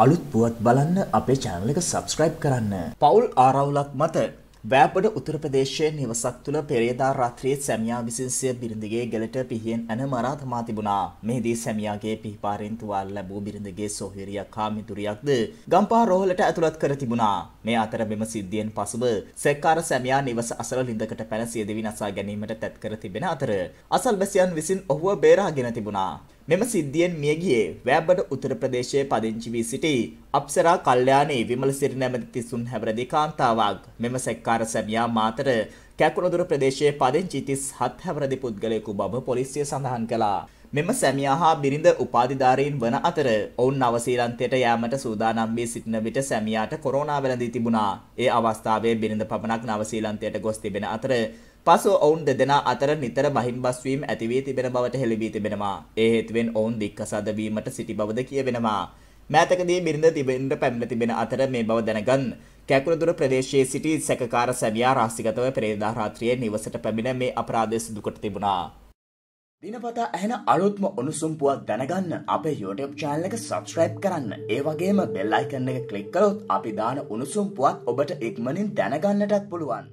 අලුත් පුවත් බලන්න අපේ චැනල එක සබස්ක්‍රයිබ් කරන්න. පවුල් ආරවුලක් මත වෑපඩ උතරපදේශයෙන් නිවසක් තුළ පෙරේදා රාත්‍රියේ සැමියා විසින් සිය බිරිඳගේ ගෙලට පිහියෙන් ඇන මරා තමා තිබුණා. මෙහිදී සැමියාගේ පිහිපාරෙන් තුවාල ලැබූ බිරිඳගේ සොහිරියක් හා මිතුරියක්ද ගම්පා රෝහලට ඇතුළත් කර තිබුණා. මේ අතර මෙම සිද්ධියෙන් පසුව සැක්කාර සැමියා නිවස අසල ලිඳකට පැන සියදිවි නසා ගැනීමට තැත් කර තිබෙන අතර අසල්වැසියන් විසින් ඔහුව බේරාගෙන තිබුණා. මෙම සිද්ධියෙන් මියගියේ වෑබඩ උතුර ප්‍රදේශයේ පදිංචි වී සිටි අප්සරා කල්යාණී විමලසිරි නැමැති 33 හැවිරිදි කාන්තාවක් මෙම සැක්කාර සැමියා මාතර කැකුළදුර ප්‍රදේශයේ පදිංචි 37 හැවරදි පුද්ගලයෙකු බව පොලිසිය සඳහන් කළා. මෙම සැමියා හා බිරිඳ උපාධිධාරීන් වන අතර ඔවුන් නවසීලන්තයට යාමට සූදානම් වී සිටින විට සැමියාට කොරෝනා වැළඳී තිබුණා. ඒ අවස්ථාවේ බිරිඳ පමණක් නවසීලන්තයට ගොස් තිබෙන අතර පසු ඔවුන් දෙදෙනා අතර නිතර බහින්බස් වීම ඇති වී තිබෙන බවට හෙළි වී තිබෙනවා. ඒ හේතුවෙන් ඔවුන් දික්කසාද වීමට සිටි බවද කියවෙනවා. මෑතකදී බිරිඳ තිබෙන්න පැමිණ තිබෙන අතර මේ බව දැනගන් කැකුරදුර ප්‍රදේශයේ සිටි සැකකාර සැමියා රහසිගතව පෙරේදා රාත්‍රියේ නිවසට පැමිණ මේ අපරාධය සිදු කොට තිබුණා. දිනපතා ඇහෙන අලුත්ම උණුසුම් පුවත් දැනගන්න අපේ YouTube channel එක subscribe කරන්න. ඒ වගේම bell icon එක click කළොත් අපි දාන උණුසුම් පුවත් ඔබට ඉක්මනින් දැනගන්නටත් පුළුවන්.